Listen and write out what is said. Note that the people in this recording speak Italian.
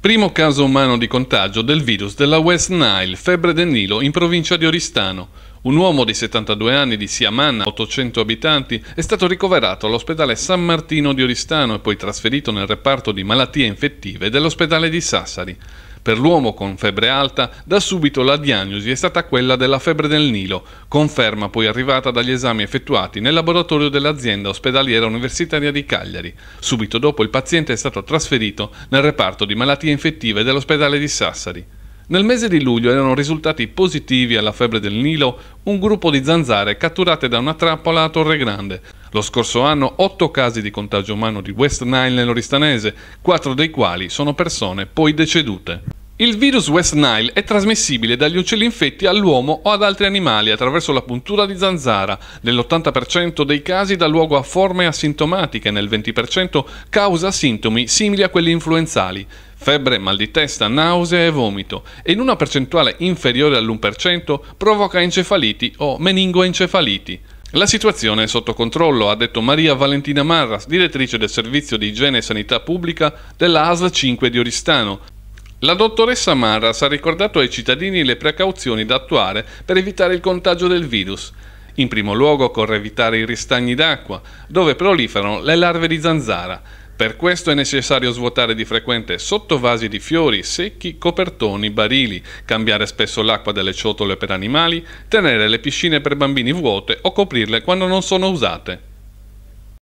Primo caso umano di contagio del virus della West Nile, febbre del Nilo, in provincia di Oristano. Un uomo di 72 anni di Siamanna, 800 abitanti, è stato ricoverato all'ospedale San Martino di Oristano e poi trasferito nel reparto di malattie infettive dell'ospedale di Sassari. Per l'uomo con febbre alta, da subito la diagnosi è stata quella della febbre del Nilo, conferma poi arrivata dagli esami effettuati nel laboratorio dell'azienda ospedaliera universitaria di Cagliari. Subito dopo il paziente è stato trasferito nel reparto di malattie infettive dell'ospedale di Sassari. Nel mese di luglio erano risultati positivi alla febbre del Nilo un gruppo di zanzare catturate da una trappola a Torre Grande. Lo scorso anno 8 casi di contagio umano di West Nile nell'Oristanese, 4 dei quali sono persone poi decedute. Il virus West Nile è trasmissibile dagli uccelli infetti all'uomo o ad altri animali attraverso la puntura di zanzara, nell'80% dei casi dà luogo a forme asintomatiche, nel 20% causa sintomi simili a quelli influenzali febbre, mal di testa, nausea e vomito e in una percentuale inferiore all'1% provoca encefaliti o meningoencefaliti. La situazione è sotto controllo, ha detto Maria Valentina Marras, direttrice del servizio di igiene e sanità pubblica della ASL 5 di Oristano, la dottoressa Marras ha ricordato ai cittadini le precauzioni da attuare per evitare il contagio del virus. In primo luogo occorre evitare i ristagni d'acqua, dove proliferano le larve di zanzara. Per questo è necessario svuotare di frequente sottovasi di fiori, secchi, copertoni, barili, cambiare spesso l'acqua delle ciotole per animali, tenere le piscine per bambini vuote o coprirle quando non sono usate.